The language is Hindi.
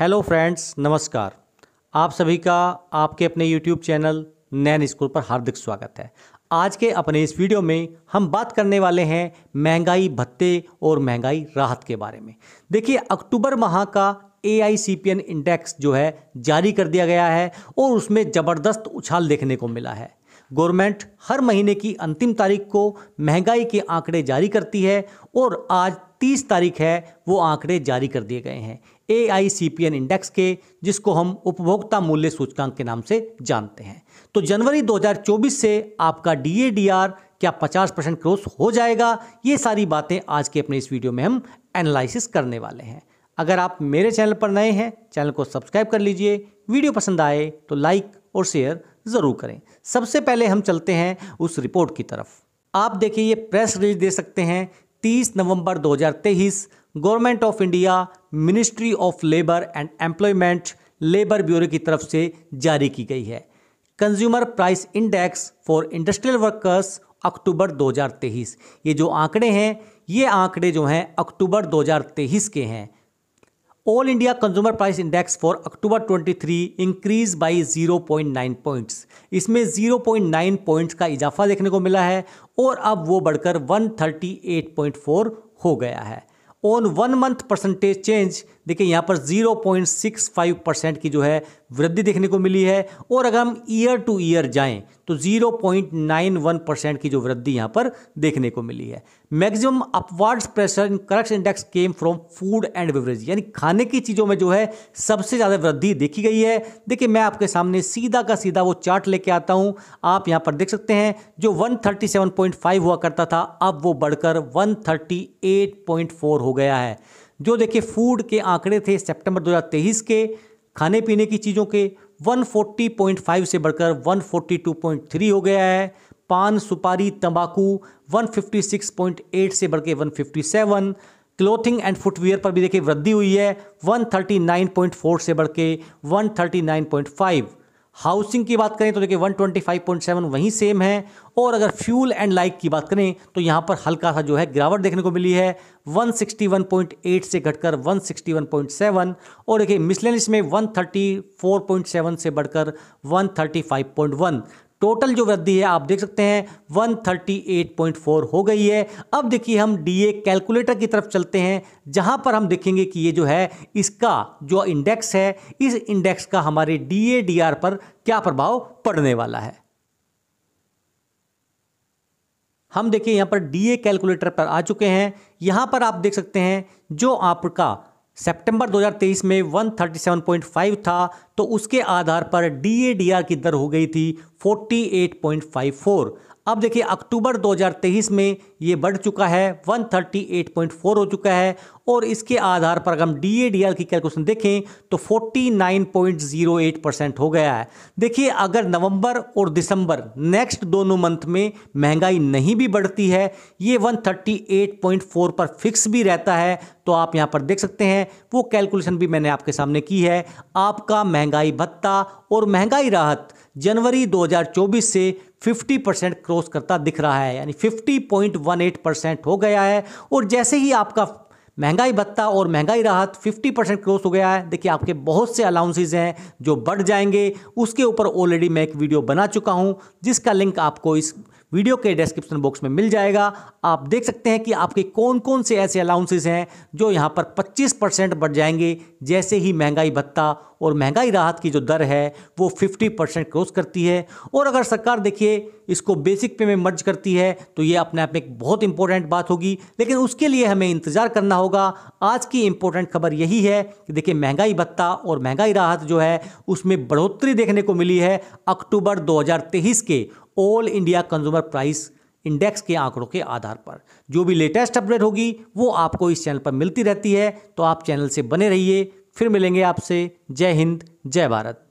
हेलो फ्रेंड्स नमस्कार आप सभी का आपके अपने यूट्यूब चैनल नैन स्कूल पर हार्दिक स्वागत है आज के अपने इस वीडियो में हम बात करने वाले हैं महंगाई भत्ते और महंगाई राहत के बारे में देखिए अक्टूबर माह का A I C P N index जो है जारी कर दिया गया है और उसमें ज़बरदस्त उछाल देखने को मिला है गवर्नमेंट हर महीने की अंतिम तारीख को महंगाई के आंकड़े जारी करती है और आज तीस तारीख है वो आंकड़े जारी कर दिए गए हैं ए इंडेक्स के जिसको हम उपभोक्ता मूल्य सूचकांक के नाम से जानते हैं तो जनवरी 2024 से आपका डी क्या 50 परसेंट क्रॉस हो जाएगा ये सारी बातें आज के अपने इस वीडियो में हम एनालिसिस करने वाले हैं अगर आप मेरे चैनल पर नए हैं चैनल को सब्सक्राइब कर लीजिए वीडियो पसंद आए तो लाइक और शेयर ज़रूर करें सबसे पहले हम चलते हैं उस रिपोर्ट की तरफ आप देखिए ये प्रेस रिलीज दे सकते हैं 30 नवंबर 2023 government of India ministry of labour and employment labour bureau की तरफ से जारी की गई है consumer price index for industrial workers October 2023 ये जो आंकड़े हैं ये आंकड़े जो हैं अक्टूबर 2023 के हैं all India consumer price index for October 23 increase by 0.9 points इसमें 0.9 पॉइंट्स का इजाफा देखने को मिला है और अब वो बढ़कर 138.4 हो गया है on one month percentage change देखिए यहाँ पर 0.65 परसेंट की जो है वृद्धि देखने को मिली है और अगर हम ईयर टू ईयर जाएं तो 0.91 परसेंट की जो वृद्धि यहाँ पर देखने को मिली है मैक्सिमम अपवर्ड्स प्रेशर इन करक्स index came from food and beverage यानी खाने की चीज़ों में जो है सबसे ज़्यादा वृद्धि देखी गई है देखिए मैं आपके सामने सीधा का सीधा वो चार्ट लेके आता हूँ आप यहाँ पर देख सकते हैं जो 137.5 हुआ करता था अब वो बढ़कर 138.4 हो गया है जो देखिए फूड के आंकड़े थे सितंबर 2023 के खाने पीने की चीज़ों के 140.5 से बढ़कर 142.3 हो गया है पान सुपारी तंबाकू 156.8 से बढ़कर 157 क्लोथिंग एंड फुटवेयर पर भी देखिए वृद्धि हुई है 139.4 से बढ़ के 139.5 हाउसिंग की बात करें तो देखिए 125.7 वहीं सेम है और अगर फ्यूल एंड लाइक की बात करें तो यहाँ पर हल्का सा जो है गिरावट देखने को मिली है 161.8 से घटकर 161.7 और देखिए मिसलेनिस में 134.7 से बढ़कर 135.1 टोटल जो वृद्धि है आप देख सकते हैं 138.4 हो गई है अब देखिए हम डीए कैलकुलेटर की तरफ चलते हैं जहां पर हम देखेंगे कि ये जो है इसका जो इंडेक्स है इस इंडेक्स का हमारे डीए डीआर पर क्या प्रभाव पड़ने वाला है हम देखिए यहाँ पर डीए कैलकुलेटर पर आ चुके हैं यहाँ पर आप देख सकते हैं जो आपका सितंबर 2023 में 137.5 था तो उसके आधार पर डी की दर हो गई थी 48.54 अब देखिए अक्टूबर 2023 में ये बढ़ चुका है 138.4 हो चुका है और इसके आधार पर अगर हम डी ए डी एल की कैलकुलेशन देखें तो 49.08 परसेंट हो गया है देखिए अगर नवंबर और दिसंबर नेक्स्ट दोनों मंथ में महंगाई नहीं भी बढ़ती है ये 138.4 पर फिक्स भी रहता है तो आप यहाँ पर देख सकते हैं वो कैलकुलेशन भी मैंने आपके सामने की है आपका महंगाई भत्ता और महंगाई राहत जनवरी 2024 से 50 परसेंट क्रॉस करता दिख रहा है यानी 50.18 परसेंट हो गया है और जैसे ही आपका महंगाई भत्ता और महंगाई राहत 50 परसेंट क्रॉस हो गया है देखिए आपके बहुत से अलाउंसेज हैं जो बढ़ जाएंगे उसके ऊपर ऑलरेडी मैं एक वीडियो बना चुका हूं जिसका लिंक आपको इस वीडियो के डिस्क्रिप्शन बॉक्स में मिल जाएगा आप देख सकते हैं कि आपके कौन कौन से ऐसे अलाउंसेज हैं जो यहाँ पर 25 परसेंट बढ़ जाएंगे जैसे ही महंगाई भत्ता और महंगाई राहत की जो दर है वो 50 परसेंट क्रॉस करती है और अगर सरकार देखिए इसको बेसिक पे में मर्ज करती है तो ये अपने आप में एक बहुत इंपॉर्टेंट बात होगी लेकिन उसके लिए हमें इंतज़ार करना होगा आज की इंपॉर्टेंट खबर यही है कि देखिए महंगाई भत्ता और महंगाई राहत जो है उसमें बढ़ोतरी देखने को मिली है अक्टूबर दो के all India consumer price index के आंकड़ों के आधार पर जो भी लेटेस्ट अपडेट होगी वो आपको इस चैनल पर मिलती रहती है तो आप चैनल से बने रहिए फिर मिलेंगे आपसे जय हिंद जय भारत